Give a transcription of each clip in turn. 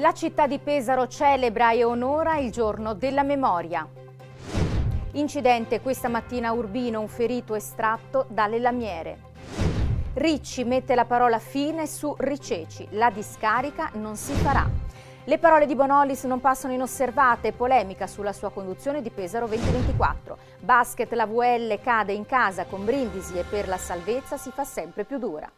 La città di Pesaro celebra e onora il giorno della memoria. Incidente questa mattina a Urbino, un ferito estratto dalle lamiere. Ricci mette la parola fine su Riceci, la discarica non si farà. Le parole di Bonolis non passano inosservate, polemica sulla sua conduzione di Pesaro 2024. Basket la VL cade in casa con brindisi e per la salvezza si fa sempre più dura.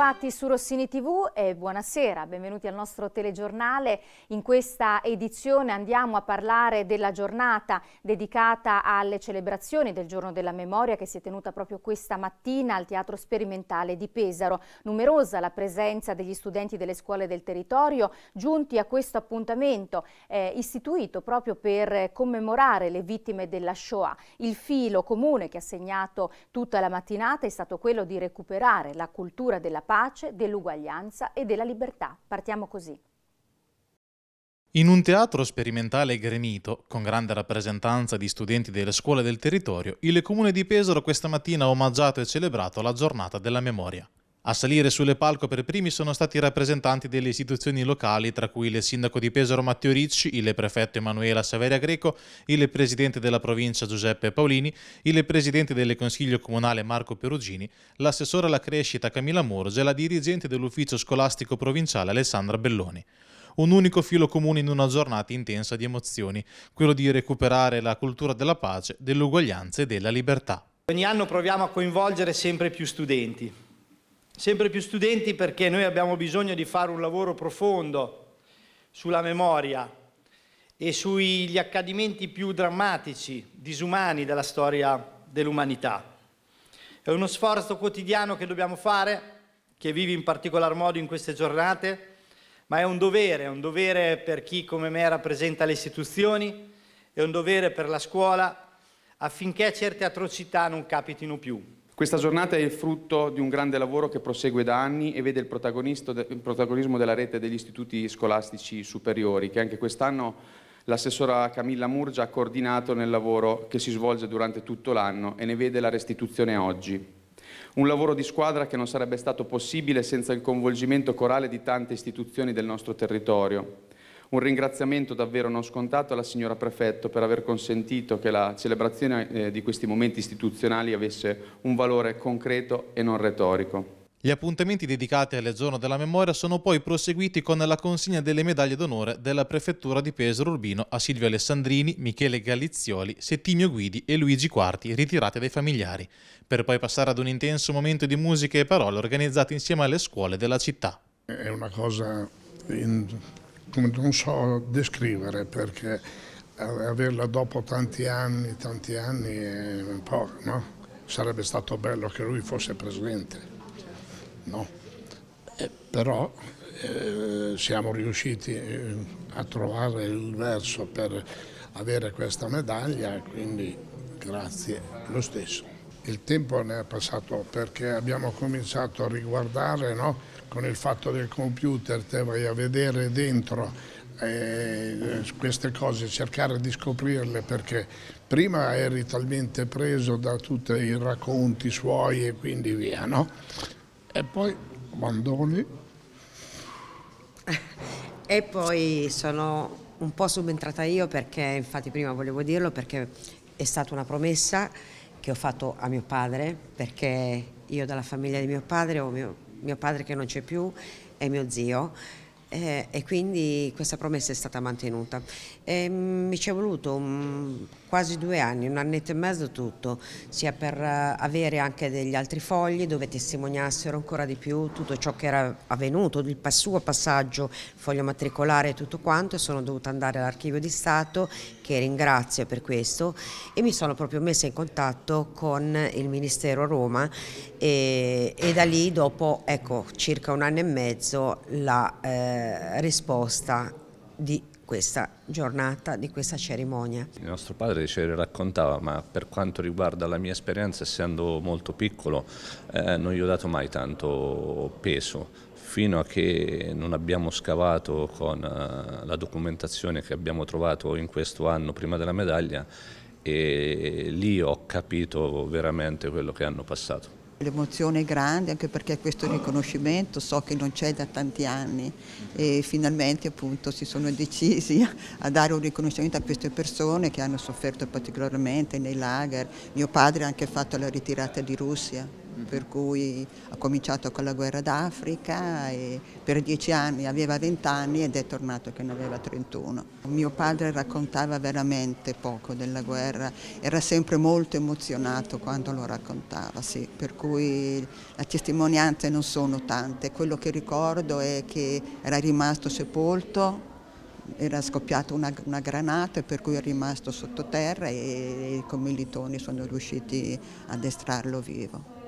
Bentrovati su Rossini TV e buonasera, benvenuti al nostro telegiornale. In questa edizione andiamo a parlare della giornata dedicata alle celebrazioni del Giorno della Memoria che si è tenuta proprio questa mattina al Teatro Sperimentale di Pesaro. Numerosa la presenza degli studenti delle scuole del territorio giunti a questo appuntamento eh, istituito proprio per commemorare le vittime della Shoah. Il filo comune che ha segnato tutta la mattinata è stato quello di recuperare la cultura della pace, dell'uguaglianza e della libertà. Partiamo così. In un teatro sperimentale gremito, con grande rappresentanza di studenti delle scuole del territorio, il comune di Pesaro questa mattina ha omaggiato e celebrato la giornata della memoria. A salire sulle palco per primi sono stati i rappresentanti delle istituzioni locali, tra cui il sindaco di Pesaro Matteo Ricci, il prefetto Emanuela Saveria Greco, il presidente della provincia Giuseppe Paolini, il presidente del consiglio comunale Marco Perugini, l'assessore alla crescita Camilla Murge e la dirigente dell'ufficio scolastico provinciale Alessandra Belloni un unico filo comune in una giornata intensa di emozioni, quello di recuperare la cultura della pace, dell'uguaglianza e della libertà. Ogni anno proviamo a coinvolgere sempre più studenti sempre più studenti perché noi abbiamo bisogno di fare un lavoro profondo sulla memoria e sugli accadimenti più drammatici, disumani della storia dell'umanità. È uno sforzo quotidiano che dobbiamo fare, che vivi in particolar modo in queste giornate, ma è un dovere, è un dovere per chi come me rappresenta le istituzioni, è un dovere per la scuola affinché certe atrocità non capitino più. Questa giornata è il frutto di un grande lavoro che prosegue da anni e vede il, il protagonismo della rete degli istituti scolastici superiori, che anche quest'anno l'assessora Camilla Murgia ha coordinato nel lavoro che si svolge durante tutto l'anno e ne vede la restituzione oggi. Un lavoro di squadra che non sarebbe stato possibile senza il coinvolgimento corale di tante istituzioni del nostro territorio. Un ringraziamento davvero non scontato alla signora Prefetto per aver consentito che la celebrazione eh, di questi momenti istituzionali avesse un valore concreto e non retorico. Gli appuntamenti dedicati al Giorno della Memoria sono poi proseguiti con la consegna delle medaglie d'onore della Prefettura di Pesaro Urbino a Silvio Alessandrini, Michele Galizioli, Settimio Guidi e Luigi Quarti, ritirate dai familiari, per poi passare ad un intenso momento di musica e parole organizzato insieme alle scuole della città. È una cosa non so descrivere perché averla dopo tanti anni, tanti anni è un po', no? Sarebbe stato bello che lui fosse presente, no? Eh, però eh, siamo riusciti eh, a trovare il verso per avere questa medaglia, quindi grazie lo stesso. Il tempo ne è passato perché abbiamo cominciato a riguardare, no? con il fatto del computer te vai a vedere dentro eh, queste cose, cercare di scoprirle perché prima eri talmente preso da tutti i racconti suoi e quindi via, no? E poi Bandoni. E poi sono un po' subentrata io perché, infatti prima volevo dirlo, perché è stata una promessa che ho fatto a mio padre, perché io dalla famiglia di mio padre ho mio mio padre che non c'è più e mio zio. Eh, e quindi questa promessa è stata mantenuta. E, ehm, mi ci è voluto un quasi due anni, un annetto e mezzo tutto, sia per eh, avere anche degli altri fogli dove testimoniassero ancora di più tutto ciò che era avvenuto, il suo passaggio, foglio matricolare e tutto quanto sono dovuta andare all'archivio di Stato che ringrazio per questo e mi sono proprio messa in contatto con il Ministero a Roma e, e da lì dopo ecco, circa un anno e mezzo la eh, risposta di questa giornata, di questa cerimonia. Il nostro padre ce le raccontava, ma per quanto riguarda la mia esperienza, essendo molto piccolo, eh, non gli ho dato mai tanto peso fino a che non abbiamo scavato con eh, la documentazione che abbiamo trovato in questo anno prima della medaglia e lì ho capito veramente quello che hanno passato. L'emozione è grande anche perché questo riconoscimento so che non c'è da tanti anni e finalmente appunto si sono decisi a dare un riconoscimento a queste persone che hanno sofferto particolarmente nei lager. Mio padre ha anche fatto la ritirata di Russia per cui ha cominciato con la guerra d'Africa e per dieci anni aveva vent'anni ed è tornato che ne aveva 31. Mio padre raccontava veramente poco della guerra, era sempre molto emozionato quando lo raccontava, sì. per cui le testimonianze non sono tante, quello che ricordo è che era rimasto sepolto era scoppiata una, una, granata per cui è rimasto sottoterra e, e i commilitoni sono riusciti ad estrarlo vivo.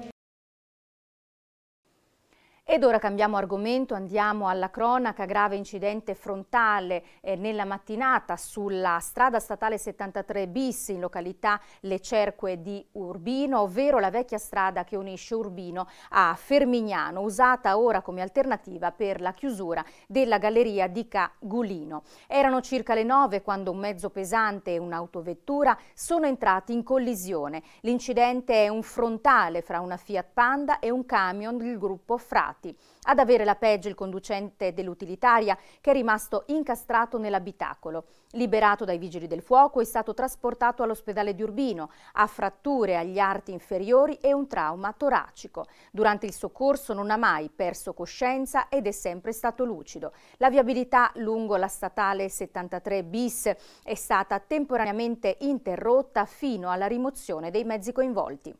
Ed ora cambiamo argomento, andiamo alla cronaca, grave incidente frontale eh, nella mattinata sulla strada statale 73 bis in località Le Cerque di Urbino, ovvero la vecchia strada che unisce Urbino a Fermignano, usata ora come alternativa per la chiusura della galleria di Cagulino. Erano circa le 9 quando un mezzo pesante e un'autovettura sono entrati in collisione. L'incidente è un frontale fra una Fiat Panda e un camion del gruppo Frati sbarcati. Ad avere la peggio il conducente dell'utilitaria che è rimasto incastrato nell'abitacolo. Liberato dai vigili del fuoco è stato trasportato all'ospedale di Urbino, ha fratture agli arti inferiori e un trauma toracico. Durante il soccorso non ha mai perso coscienza ed è sempre stato lucido. La viabilità lungo la statale 73 bis è stata temporaneamente interrotta fino alla rimozione dei mezzi coinvolti.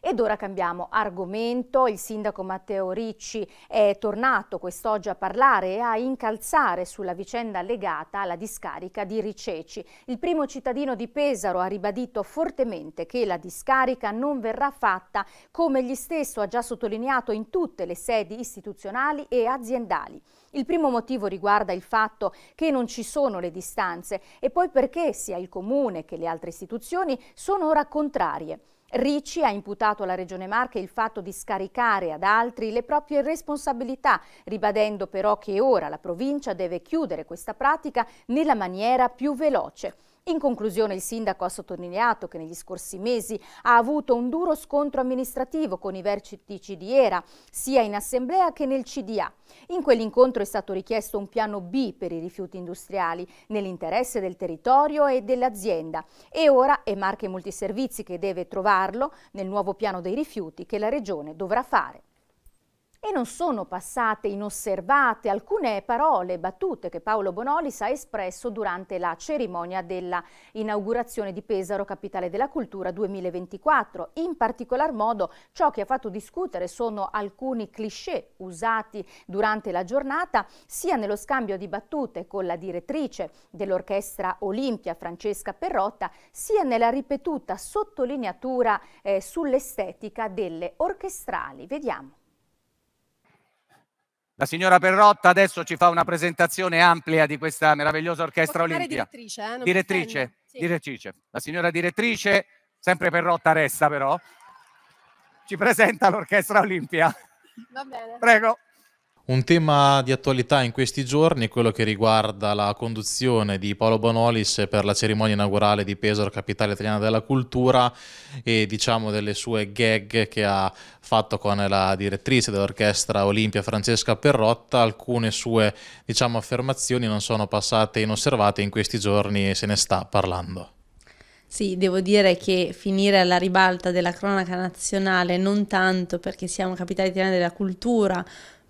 Ed ora cambiamo argomento. Il sindaco Matteo Ricci è tornato quest'oggi a parlare e a incalzare sulla vicenda legata alla discarica di Riceci. Il primo cittadino di Pesaro ha ribadito fortemente che la discarica non verrà fatta come gli stesso ha già sottolineato in tutte le sedi istituzionali e aziendali. Il primo motivo riguarda il fatto che non ci sono le distanze e poi perché sia il comune che le altre istituzioni sono ora contrarie. Ricci ha imputato alla Regione Marche il fatto di scaricare ad altri le proprie responsabilità, ribadendo però che ora la provincia deve chiudere questa pratica nella maniera più veloce. In conclusione il sindaco ha sottolineato che negli scorsi mesi ha avuto un duro scontro amministrativo con i vertici di ERA, sia in assemblea che nel CDA. In quell'incontro è stato richiesto un piano B per i rifiuti industriali, nell'interesse del territorio e dell'azienda. E ora è Marche Multiservizi che deve trovarlo nel nuovo piano dei rifiuti che la Regione dovrà fare. E non sono passate inosservate alcune parole e battute che Paolo Bonolis ha espresso durante la cerimonia della inaugurazione di Pesaro, capitale della cultura 2024. In particolar modo ciò che ha fatto discutere sono alcuni cliché usati durante la giornata, sia nello scambio di battute con la direttrice dell'orchestra Olimpia, Francesca Perrotta, sia nella ripetuta sottolineatura eh, sull'estetica delle orchestrali. Vediamo. La signora Perrotta adesso ci fa una presentazione ampia di questa meravigliosa orchestra olimpica. Direttrice, eh? direttrice, sì. direttrice. La signora direttrice, sempre Perrotta resta però, ci presenta l'orchestra Olimpia. Va bene. Prego. Un tema di attualità in questi giorni è quello che riguarda la conduzione di Paolo Bonolis per la cerimonia inaugurale di Pesaro, capitale italiana della cultura, e diciamo delle sue gag che ha fatto con la direttrice dell'orchestra Olimpia Francesca Perrotta. Alcune sue diciamo, affermazioni non sono passate inosservate in questi giorni e se ne sta parlando. Sì, devo dire che finire alla ribalta della cronaca nazionale non tanto perché siamo capitale italiana della cultura,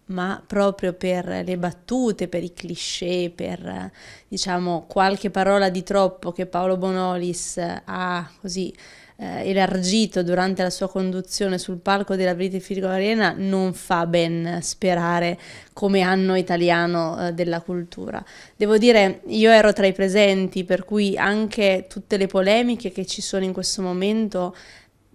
ma proprio per le battute, per i cliché, per diciamo qualche parola di troppo che Paolo Bonolis eh, ha così eh, elargito durante la sua conduzione sul palco della British Film Arena non fa ben sperare come anno italiano eh, della cultura. Devo dire, io ero tra i presenti, per cui anche tutte le polemiche che ci sono in questo momento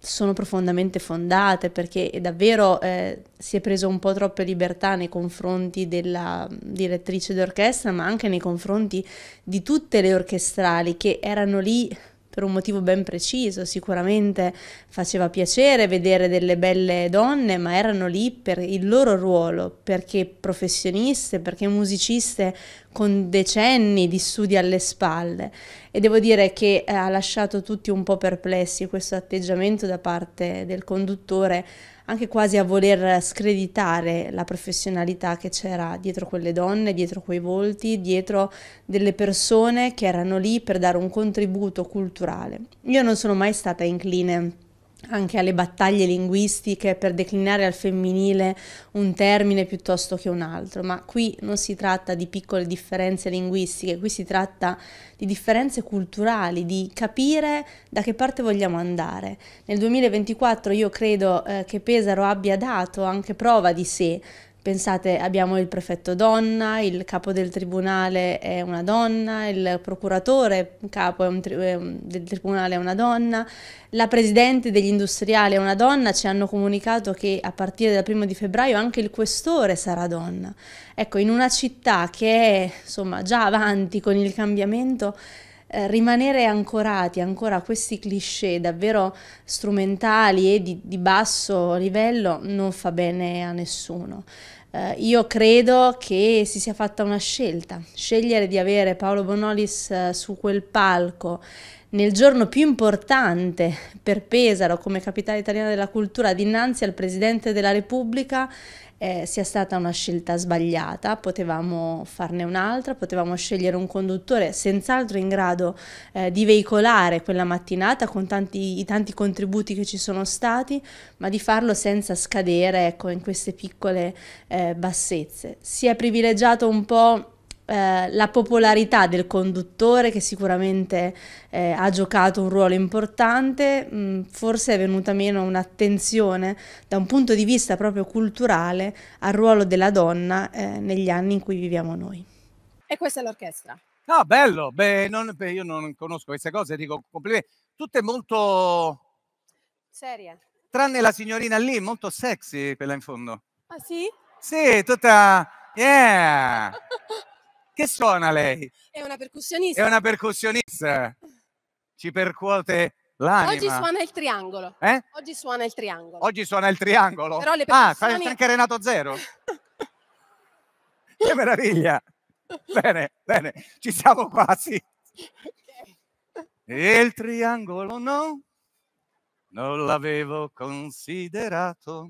sono profondamente fondate perché davvero eh, si è preso un po' troppe libertà nei confronti della direttrice d'orchestra, ma anche nei confronti di tutte le orchestrali che erano lì per un motivo ben preciso, sicuramente faceva piacere vedere delle belle donne, ma erano lì per il loro ruolo, perché professioniste, perché musiciste con decenni di studi alle spalle e devo dire che eh, ha lasciato tutti un po' perplessi questo atteggiamento da parte del conduttore anche quasi a voler screditare la professionalità che c'era dietro quelle donne, dietro quei volti, dietro delle persone che erano lì per dare un contributo culturale. Io non sono mai stata incline anche alle battaglie linguistiche per declinare al femminile un termine piuttosto che un altro, ma qui non si tratta di piccole differenze linguistiche, qui si tratta di differenze culturali, di capire da che parte vogliamo andare. Nel 2024 io credo eh, che Pesaro abbia dato anche prova di sé Pensate, abbiamo il prefetto donna, il capo del tribunale è una donna, il procuratore capo un tri del tribunale è una donna, la presidente degli industriali è una donna, ci hanno comunicato che a partire dal primo di febbraio anche il questore sarà donna. Ecco, in una città che è insomma, già avanti con il cambiamento, eh, rimanere ancorati ancora a questi cliché davvero strumentali e di, di basso livello non fa bene a nessuno eh, io credo che si sia fatta una scelta, scegliere di avere Paolo Bonolis eh, su quel palco nel giorno più importante per Pesaro come capitale italiana della cultura dinanzi al Presidente della Repubblica eh, sia stata una scelta sbagliata, potevamo farne un'altra, potevamo scegliere un conduttore senz'altro in grado eh, di veicolare quella mattinata con tanti, i tanti contributi che ci sono stati, ma di farlo senza scadere ecco, in queste piccole eh, bassezze. Si è privilegiato un po' Eh, la popolarità del conduttore che sicuramente eh, ha giocato un ruolo importante, mh, mm, forse è venuta meno un'attenzione da un punto di vista proprio culturale al ruolo della donna eh, negli anni in cui viviamo noi. E questa è l'orchestra. No, ah, bello, beh, non, beh, io non conosco queste cose, dico complimenti. Tutte molto... Serie. Tranne la signorina lì, molto sexy quella in fondo. Ah sì? Sì, tutta... Yeah! Che suona lei? È una percussionista. È una percussionista. Ci percuote l'anima. Oggi suona il triangolo. Eh? Oggi suona il triangolo. Oggi suona il triangolo. Però le percussioni... Ah, fai anche Renato Zero. che meraviglia. bene, bene, ci siamo quasi. Il triangolo no, non l'avevo considerato.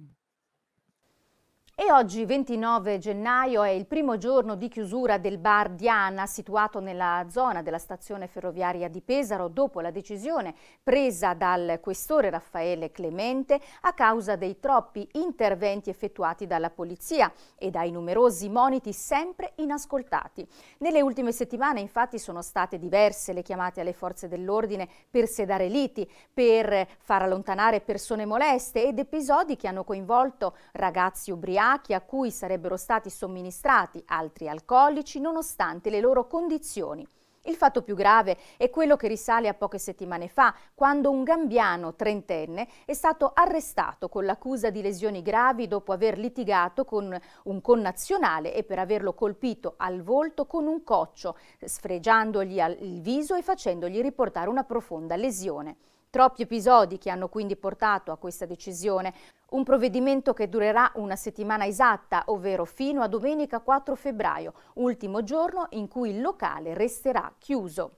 E oggi 29 gennaio è il primo giorno di chiusura del bar Diana situato nella zona della stazione ferroviaria di Pesaro dopo la decisione presa dal questore Raffaele Clemente a causa dei troppi interventi effettuati dalla polizia e dai numerosi moniti sempre inascoltati. Nelle ultime settimane infatti sono state diverse le chiamate alle forze dell'ordine per sedare liti, per far allontanare persone moleste ed episodi che hanno coinvolto ragazzi ubriachi ubriachi a cui sarebbero stati somministrati altri alcolici nonostante le loro condizioni. Il fatto più grave è quello che risale a poche settimane fa, quando un gambiano trentenne è stato arrestato con l'accusa di lesioni gravi dopo aver litigato con un connazionale e per averlo colpito al volto con un coccio, sfregiandogli il viso e facendogli riportare una profonda lesione. Troppi episodi che hanno quindi portato a questa decisione. Un provvedimento che durerà una settimana esatta, ovvero fino a domenica 4 febbraio, ultimo giorno in cui il locale resterà chiuso.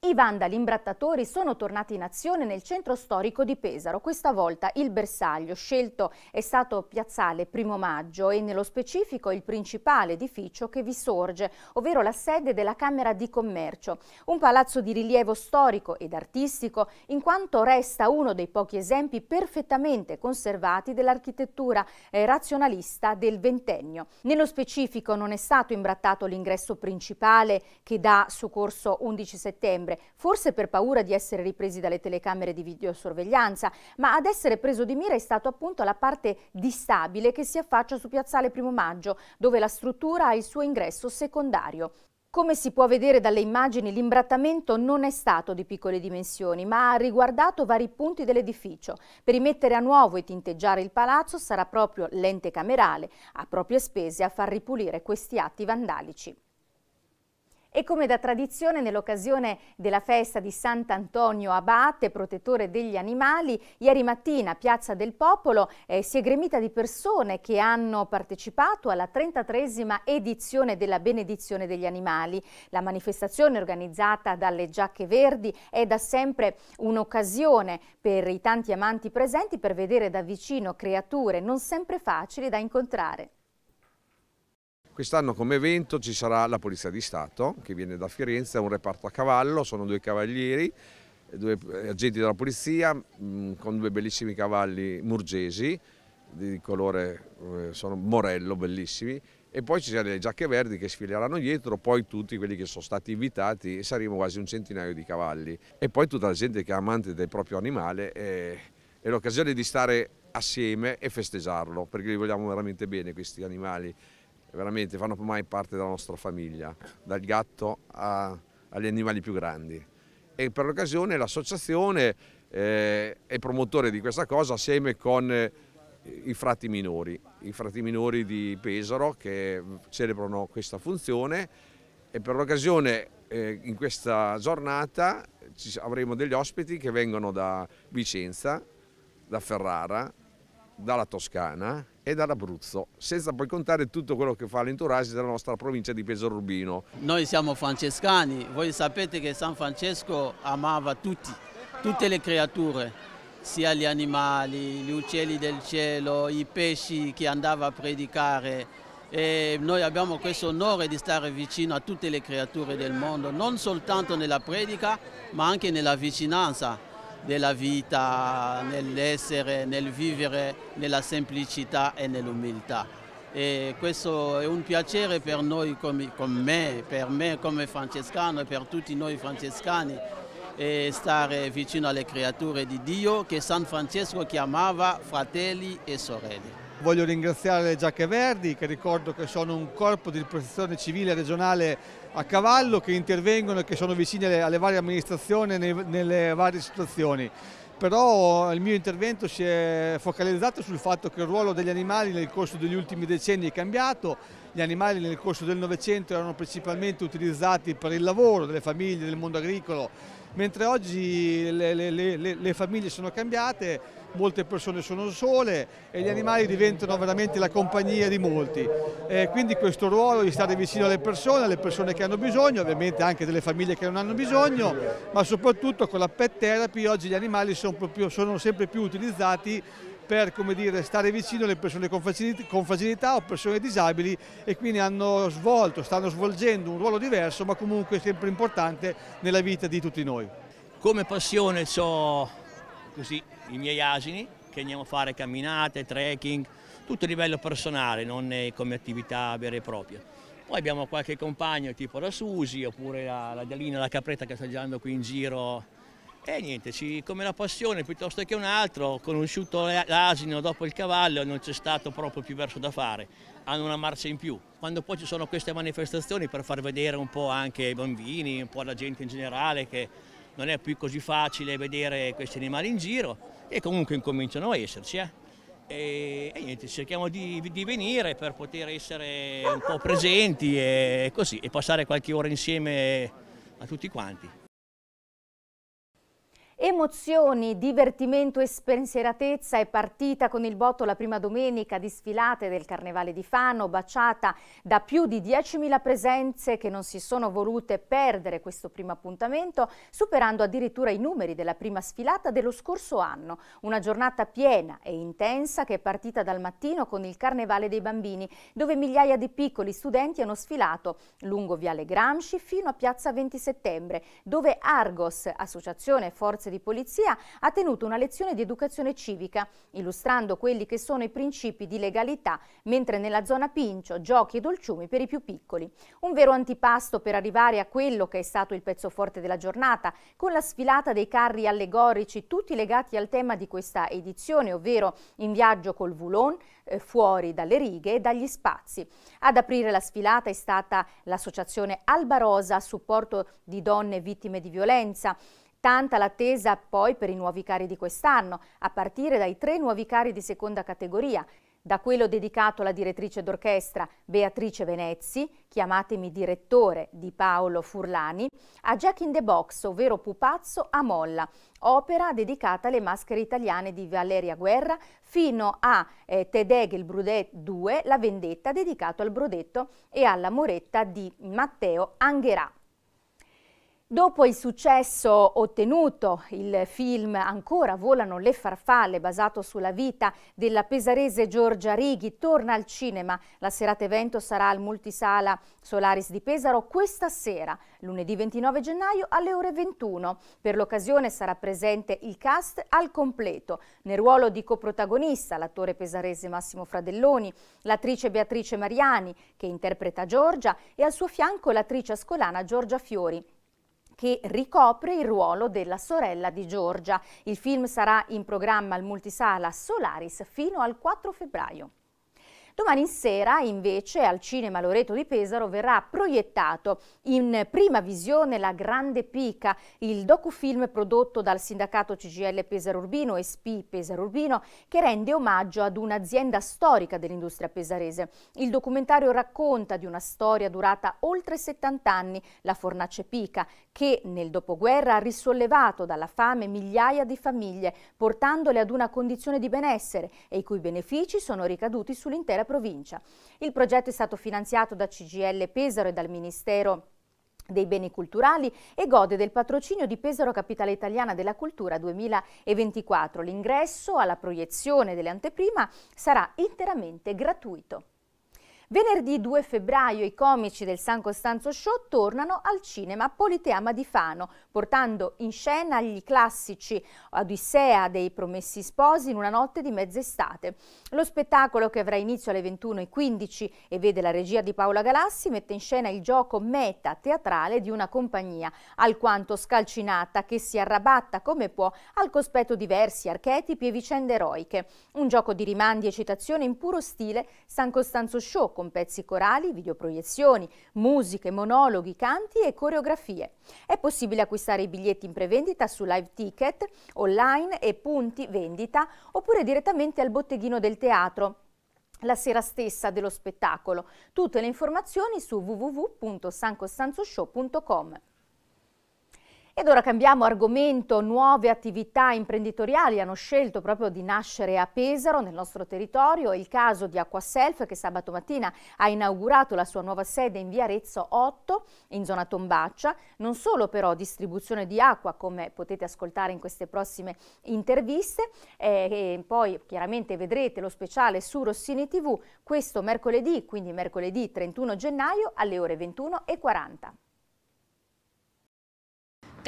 I vandali imbrattatori sono tornati in azione nel centro storico di Pesaro. Questa volta il bersaglio scelto è stato Piazzale Primo Maggio e nello specifico il principale edificio che vi sorge, ovvero la sede della Camera di Commercio. Un palazzo di rilievo storico ed artistico in quanto resta uno dei pochi esempi perfettamente conservati dell'architettura eh, razionalista del ventennio. Nello specifico non è stato imbrattato l'ingresso principale che dà su corso 11 settembre settembre, forse per paura di essere ripresi dalle telecamere di videosorveglianza, ma ad essere preso di mira è stato appunto la parte distabile che si affaccia su Piazzale Primo Maggio, dove la struttura ha il suo ingresso secondario. Come si può vedere dalle immagini, l'imbrattamento non è stato di piccole dimensioni, ma ha riguardato vari punti dell'edificio. Per rimettere a nuovo e tinteggiare il palazzo sarà proprio l'ente camerale, a proprie spese, a far ripulire questi atti vandalici. E come da tradizione nell'occasione della festa di Sant'Antonio Abate, protettore degli animali, ieri mattina Piazza del Popolo eh, si è gremita di persone che hanno partecipato alla 33 edizione della benedizione degli animali. La manifestazione organizzata dalle Giacche Verdi è da sempre un'occasione per i tanti amanti presenti per vedere da vicino creature non sempre facili da incontrare. Quest'anno come evento ci sarà la Polizia di Stato che viene da Firenze, è un reparto a cavallo, sono due cavalieri, due eh, agenti della polizia mm, con due bellissimi cavalli murgesi di colore eh, sono morello, bellissimi e poi ci saranno le giacche verdi che sfileranno dietro, poi tutti quelli che sono stati invitati e saremo quasi un centinaio di cavalli e poi tutta la gente che è amante del proprio animale è, è l'occasione di stare assieme e festeggiarlo perché li vogliamo veramente bene questi animali veramente fanno ormai parte della nostra famiglia, dal gatto a, agli animali più grandi. E per l'occasione l'associazione eh, è promotore di questa cosa assieme con eh, i frati minori, i frati minori di Pesaro che celebrano questa funzione e per l'occasione eh, in questa giornata avremo degli ospiti che vengono da Vicenza, da Ferrara, dalla Toscana e dall'Abruzzo, senza poi contare tutto quello che fa l'entourage della nostra provincia di Pesorubino. Noi siamo francescani, voi sapete che San Francesco amava tutti, tutte le creature, sia gli animali, gli uccelli del cielo, i pesci che andava a predicare. E noi abbiamo questo onore di stare vicino a tutte le creature del mondo, non soltanto nella predica ma anche nella vicinanza della vita, nell'essere, nel vivere, nella semplicità e nell'umiltà. E questo è un piacere per noi, come, come me, per me come francescano e per tutti noi francescani, eh, stare vicino alle creature di Dio che San Francesco chiamava fratelli e sorelle. Voglio ringraziare le Giacche Verdi, che ricordo che sono un corpo di protezione civile regionale a cavallo che intervengono e che sono vicini alle, alle varie amministrazioni nei, nelle varie situazioni. Però il mio intervento si è focalizzato sul fatto che il ruolo degli animali nel corso degli ultimi decenni è cambiato. Gli animali nel corso del Novecento erano principalmente utilizzati per il lavoro delle famiglie, del mondo agricolo, mentre oggi le, le, le, le famiglie sono cambiate molte persone sono sole e gli animali diventano veramente la compagnia di molti. Eh, quindi questo ruolo di stare vicino alle persone, alle persone che hanno bisogno, ovviamente anche delle famiglie che non hanno bisogno, ma soprattutto con la pet therapy oggi gli animali sono, proprio, sono sempre più utilizzati per dire, stare vicino alle persone con facilità, con facilità, o persone disabili e quindi hanno svolto, stanno svolgendo un ruolo diverso ma comunque sempre importante nella vita di tutti noi. Come passione ho così i miei asini che andiamo a fare camminate, trekking, tutto a livello personale, non eh, come attività vera e propria. Poi abbiamo qualche compagno tipo la Susi oppure la, la Dalina, la Capretta che sta girando qui in giro. E niente, ci, come la passione piuttosto che un altro, ho conosciuto l'asino dopo il cavallo, non c'è stato proprio più verso da fare, hanno una marcia in più. Quando poi ci sono queste manifestazioni per far vedere un po' anche ai bambini, un po' alla gente in generale che non è più così facile vedere questi animali in giro e comunque incominciano a esserci. Eh. E, e, niente, cerchiamo di, di, venire per poter essere un po' presenti e così e passare qualche ora insieme a tutti quanti. Emozioni, divertimento e spensieratezza è partita con il botto la prima domenica di sfilate del Carnevale di Fano, baciata da più di 10.000 presenze che non si sono volute perdere questo primo appuntamento, superando addirittura i numeri della prima sfilata dello scorso anno. Una giornata piena e intensa che è partita dal mattino con il Carnevale dei Bambini, dove migliaia di piccoli studenti hanno sfilato lungo Viale Gramsci fino a Piazza 20 Settembre, dove Argos, Associazione Forza forze di polizia, ha tenuto una lezione di educazione civica, illustrando quelli che sono i principi di legalità, mentre nella zona Pincio, giochi e dolciumi per i più piccoli. Un vero antipasto per arrivare a quello che è stato il pezzo forte della giornata, con la sfilata dei carri allegorici, tutti legati al tema di questa edizione, ovvero in viaggio col Voulon, eh, fuori dalle righe e dagli spazi. Ad aprire la sfilata è stata l'associazione Alba Rosa a supporto di donne vittime di violenza, Tanta l'attesa poi per i nuovi cari di quest'anno, a partire dai tre nuovi cari di seconda categoria, da quello dedicato alla direttrice d'orchestra Beatrice Venezzi, chiamatemi direttore di Paolo Furlani, a Jack in the Box, ovvero Pupazzo a Molla, opera dedicata alle maschere italiane di Valeria Guerra, fino a eh, il Brudet 2, La vendetta, dedicato al Brudetto e alla Moretta di Matteo Angherà. Dopo il successo ottenuto, il film Ancora volano le farfalle, basato sulla vita della pesarese Giorgia Righi, torna al cinema. La serata evento sarà al multisala Solaris di Pesaro questa sera, lunedì 29 gennaio alle ore 21. Per l'occasione sarà presente il cast al completo. Nel ruolo di coprotagonista l'attore pesarese Massimo Fradelloni, l'attrice Beatrice Mariani, che interpreta Giorgia, e al suo fianco l'attrice ascolana Giorgia Fiori che ricopre il ruolo della sorella di Giorgia. Il film sarà in programma al multisala Solaris fino al 4 febbraio. Domani sera invece al Cinema Loreto di Pesaro verrà proiettato in prima visione La Grande Pica, il docufilm prodotto dal sindacato CGL Pesaro Urbino e SPI Pesaro Urbino che rende omaggio ad un'azienda storica dell'industria pesarese. Il documentario racconta di una storia durata oltre 70 anni, la Fornace Pica, che nel dopoguerra ha risollevato dalla fame migliaia di famiglie, portandole ad una condizione di benessere e i cui benefici sono ricaduti sull'intera provincia. Il progetto è stato finanziato da CGL Pesaro e dal Ministero dei beni culturali e gode del patrocinio di Pesaro Capitale Italiana della Cultura 2024. L'ingresso alla proiezione dell'anteprima sarà interamente gratuito. Venerdì 2 febbraio i comici del San Costanzo Show tornano al cinema Politeama di Fano, portando in scena gli classici Odissea dei Promessi Sposi in una notte di mezz'estate. Lo spettacolo, che avrà inizio alle 21.15 e vede la regia di Paola Galassi, mette in scena il gioco meta teatrale di una compagnia alquanto scalcinata che si arrabatta come può al cospetto di diversi archetipi e vicende eroiche. Un gioco di rimandi e citazione in puro stile San Costanzo Show con pezzi corali, videoproiezioni, musiche, monologhi, canti e coreografie. È possibile acquistare i biglietti in prevendita su Live Ticket, online e punti vendita oppure direttamente al botteghino del teatro la sera stessa dello spettacolo. Tutte le informazioni su www.sancostanzoshow.com. Ed ora cambiamo argomento, nuove attività imprenditoriali hanno scelto proprio di nascere a Pesaro nel nostro territorio, è il caso di Acquaself che sabato mattina ha inaugurato la sua nuova sede in via Arezzo 8 in zona Tombaccia, non solo però distribuzione di acqua come potete ascoltare in queste prossime interviste eh, e poi chiaramente vedrete lo speciale su Rossini TV questo mercoledì, quindi mercoledì 31 gennaio alle ore 21 e 40.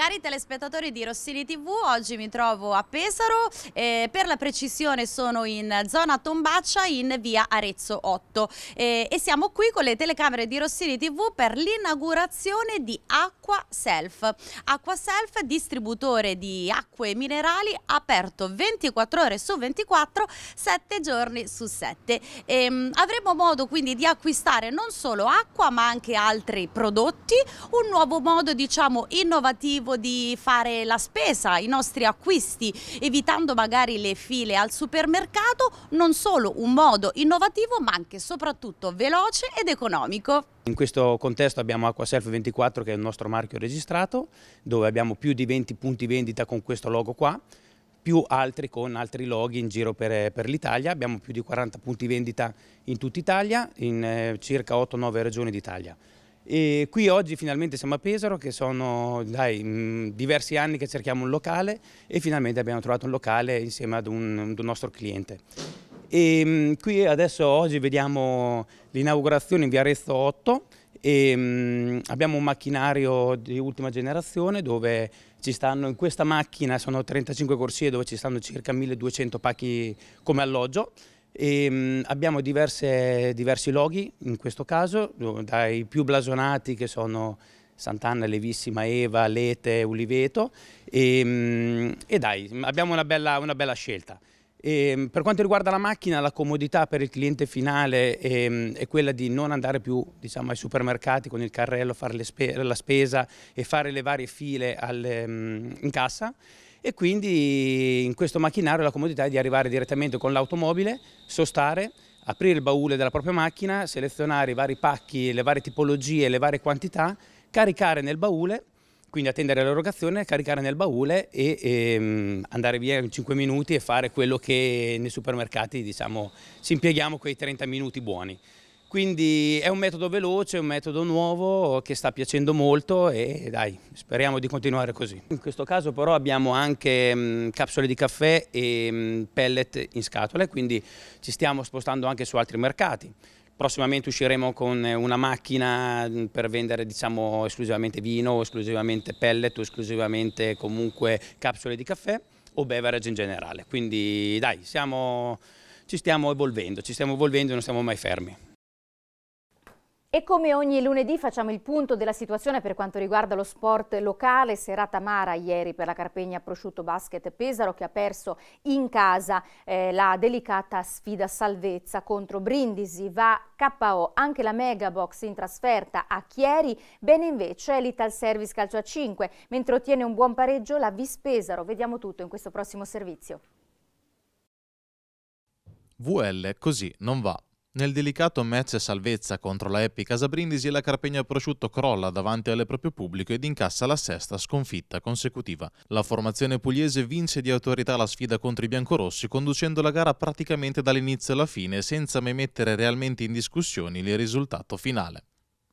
Cari telespettatori di Rossini TV, oggi mi trovo a Pesaro, eh, per la precisione sono in zona Tombaccia in via Arezzo 8 eh, e siamo qui con le telecamere di Rossini TV per l'inaugurazione di Acqua Self. Acqua Self, distributore di acque minerali, aperto 24 ore su 24, 7 giorni su 7. Eh, avremo modo quindi di acquistare non solo acqua ma anche altri prodotti, un nuovo modo diciamo innovativo tentativo di fare la spesa, i nostri acquisti, evitando magari le file al supermercato, non solo un modo innovativo ma anche e soprattutto veloce ed economico. In questo contesto abbiamo AquaSelf24 che è il nostro marchio registrato, dove abbiamo più di 20 punti vendita con questo logo qua, più altri con altri loghi in giro per, eh, per l'Italia. Abbiamo più di 40 punti vendita in tutta Italia, in eh, circa 8-9 regioni d'Italia. E qui oggi finalmente siamo a Pesaro che sono dai, mm, diversi anni che cerchiamo un locale e finalmente abbiamo trovato un locale insieme ad un, ad un nostro cliente. E mm, qui adesso oggi vediamo l'inaugurazione in Viarezzo 8 e, mm, abbiamo un macchinario di ultima generazione dove ci stanno in questa macchina sono 35 corsie dove ci stanno circa 1200 pacchi come alloggio e ehm, abbiamo diverse, diversi loghi in questo caso, dai più blasonati che sono Sant'Anna, Levissima, Eva, Lete, Uliveto e, ehm, e dai, abbiamo una bella, una bella scelta. E ehm, per quanto riguarda la macchina, la comodità per il cliente finale è, è quella di non andare più diciamo, ai supermercati con il carrello, fare spe la spesa e fare le varie file al, in cassa e quindi in questo macchinario la comodità è di arrivare direttamente con l'automobile, sostare, aprire il baule della propria macchina, selezionare i vari pacchi, le varie tipologie, le varie quantità, caricare nel baule, quindi attendere l'erogazione, caricare nel baule e, e ehm, andare via in 5 minuti e fare quello che nei supermercati diciamo, ci impieghiamo quei 30 minuti buoni. Quindi è un metodo veloce, un metodo nuovo che sta piacendo molto e dai, speriamo di continuare così. In questo caso però abbiamo anche mh, mm, capsule di caffè e mh, mm, pellet in scatole, quindi ci stiamo spostando anche su altri mercati. Prossimamente usciremo con una macchina mm, per vendere diciamo, esclusivamente vino, o esclusivamente pellet, esclusivamente comunque capsule di caffè o beverage in generale. Quindi dai, siamo, ci stiamo evolvendo, ci stiamo evolvendo e non siamo mai fermi. E come ogni lunedì facciamo il punto della situazione per quanto riguarda lo sport locale, serata amara ieri per la Carpegna Prosciutto Basket Pesaro che ha perso in casa eh, la delicata sfida salvezza contro Brindisi, va KO anche la Megabox in trasferta a Chieri, bene invece l'Ital Service calcio a 5, mentre ottiene un buon pareggio la Vis Pesaro, vediamo tutto in questo prossimo servizio. VL così non va. Nel delicato match salvezza contro la Eppi Casabrindisi la Carpegna Prosciutto crolla davanti al proprio pubblico ed incassa la sesta sconfitta consecutiva. La formazione pugliese vince di autorità la sfida contro i biancorossi conducendo la gara praticamente dall'inizio alla fine senza mai mettere realmente in discussione il risultato finale.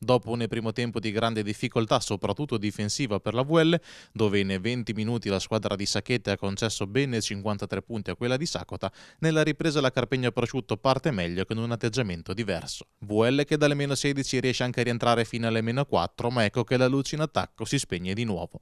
Dopo un primo tempo di grande difficoltà, soprattutto difensiva per la VL, dove in 20 minuti la squadra di Sacchette ha concesso bene 53 punti a quella di Sacota, nella ripresa la Carpegna Prosciutto parte meglio con un atteggiamento diverso. VL che dalle meno 16 riesce anche a rientrare fino alle meno 4, ma ecco che la luce in attacco si spegne di nuovo.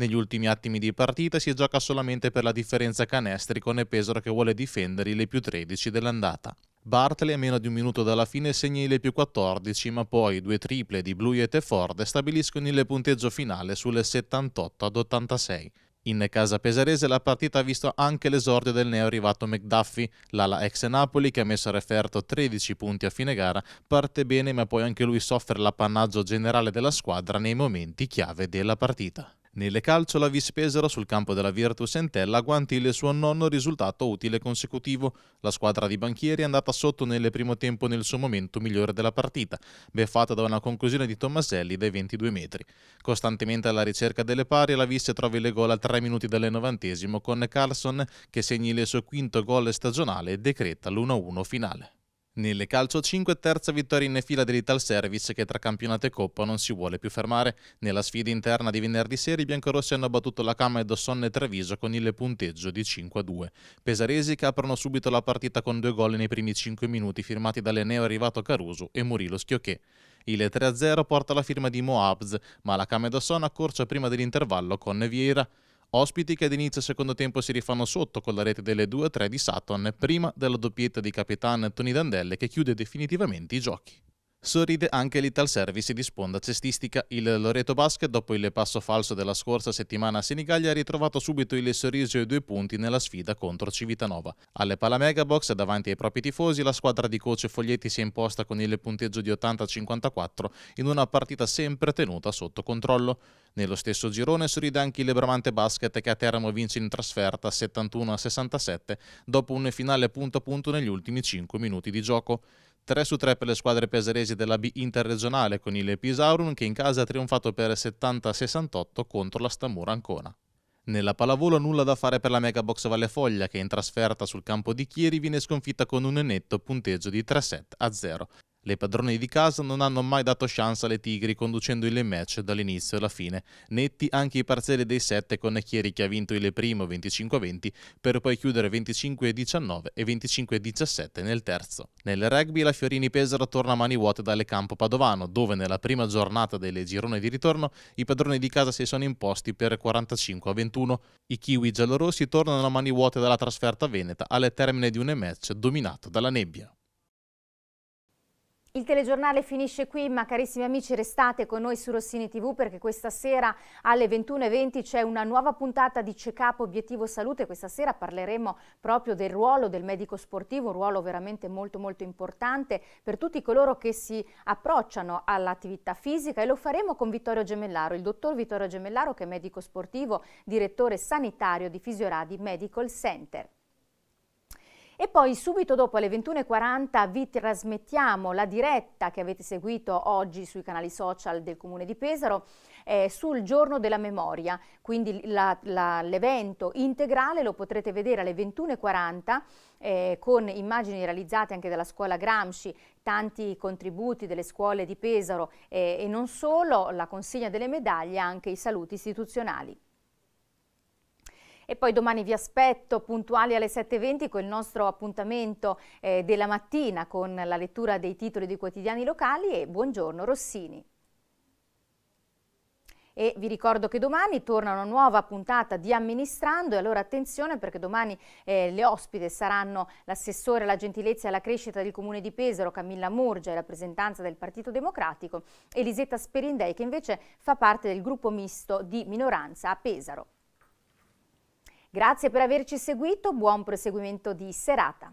Negli ultimi attimi di partita si gioca solamente per la differenza canestri con Pesaro che vuole difendere le più 13 dell'andata. Bartley a meno di un minuto dalla fine segna le più 14 ma poi due triple di Blue e Teford stabiliscono il punteggio finale sulle 78 ad 86. In casa pesarese la partita ha visto anche l'esordio del neo arrivato McDuffie, l'ala ex Napoli che ha messo a referto 13 punti a fine gara, parte bene ma poi anche lui soffre l'appannaggio generale della squadra nei momenti chiave della partita. Nelle calcio calciolavi spesero sul campo della Virtus Entella Guantilli il suo nonno risultato utile consecutivo. La squadra di banchieri è andata sotto nel primo tempo nel suo momento migliore della partita, beffata da una conclusione di Tommaselli dai 22 metri. Costantemente alla ricerca delle pari, la Vis trova il gol a 3 minuti dal 90 con Carlson che segna il suo quinto gol stagionale e decreta l'1-1 finale. Nelle calcio 5 terza vittoria in fila dell'Ital Service che tra campionato e coppa non si vuole più fermare. Nella sfida interna di venerdì sera i biancorossi hanno battuto la Cama e Dossonne e Treviso con il punteggio di 5-2. Pesaresi che aprono subito la partita con due gol nei primi 5 minuti firmati dalle neo arrivato Caruso e Murilo Schiochè. Il 3-0 porta la firma di Moabs, ma la Cama e Dossonne accorcia prima dell'intervallo con Vieira. Ospiti che ad inizio secondo tempo si rifanno sotto con la rete delle 2-3 di Sutton prima della doppietta di capitan Tony Dandelle che chiude definitivamente i giochi. Sorride anche l'Ital Service di sponda cestistica. Il Loreto Basket, dopo il passo falso della scorsa settimana a Senigallia, ha ritrovato subito il sorriso e due punti nella sfida contro Civitanova. Alle Palamega Box, davanti ai propri tifosi, la squadra di coach Foglietti si è imposta con il punteggio di 80-54 in una partita sempre tenuta sotto controllo. Nello stesso girone sorride anche il Bramante Basket che a Teramo vince in trasferta 71-67 dopo un finale punto a punto negli ultimi 5 minuti di gioco. 3 su 3 per le squadre piaseresi della B interregionale con il Pisaurum che in casa ha trionfato per 70-68 contro la Stamura Ancona. Nella pallavolo nulla da fare per la Megabox Valle Foglia che in trasferta sul campo di Chieri viene sconfitta con un netto punteggio di 3 7 a 0. Le padrone di casa non hanno mai dato chance alle Tigri conducendo il match dall'inizio alla fine, netti anche i parziali dei 7 con Chieri che ha vinto il primo 25-20 per poi chiudere 25-19 e 25-17 nel terzo. Nel rugby la Fiorini Pesaro torna a mani vuote dalle campo padovano dove nella prima giornata delle girone di ritorno i padroni di casa si sono imposti per 45-21. I kiwi giallorossi tornano a mani vuote dalla trasferta veneta alle termine di un match dominato dalla nebbia. Il telegiornale finisce qui, ma carissimi amici restate con noi su Rossini TV perché questa sera alle 21.20 c'è una nuova puntata di check-up Obiettivo Salute. Questa sera parleremo proprio del ruolo del medico sportivo, un ruolo veramente molto molto importante per tutti coloro che si approcciano all'attività fisica e lo faremo con Vittorio Gemellaro, il dottor Vittorio Gemellaro che è medico sportivo, direttore sanitario di Fisioradi Medical Center. E poi subito dopo alle 21.40 vi trasmettiamo la diretta che avete seguito oggi sui canali social del Comune di Pesaro eh, sul giorno della memoria, quindi l'evento integrale lo potrete vedere alle 21.40 eh, con immagini realizzate anche dalla scuola Gramsci, tanti contributi delle scuole di Pesaro eh, e non solo, la consegna delle medaglie anche i saluti istituzionali. E poi domani vi aspetto puntuali alle 7.20 con il nostro appuntamento eh, della mattina con la lettura dei titoli dei quotidiani locali e buongiorno Rossini. E vi ricordo che domani torna una nuova puntata di Amministrando e allora attenzione perché domani eh, le ospite saranno l'assessore alla gentilezza e alla crescita del Comune di Pesaro, Camilla Murgia, in rappresentanza del Partito Democratico, e Lisetta Sperindei che invece fa parte del gruppo misto di minoranza a Pesaro. Grazie per averci seguito, buon proseguimento di serata.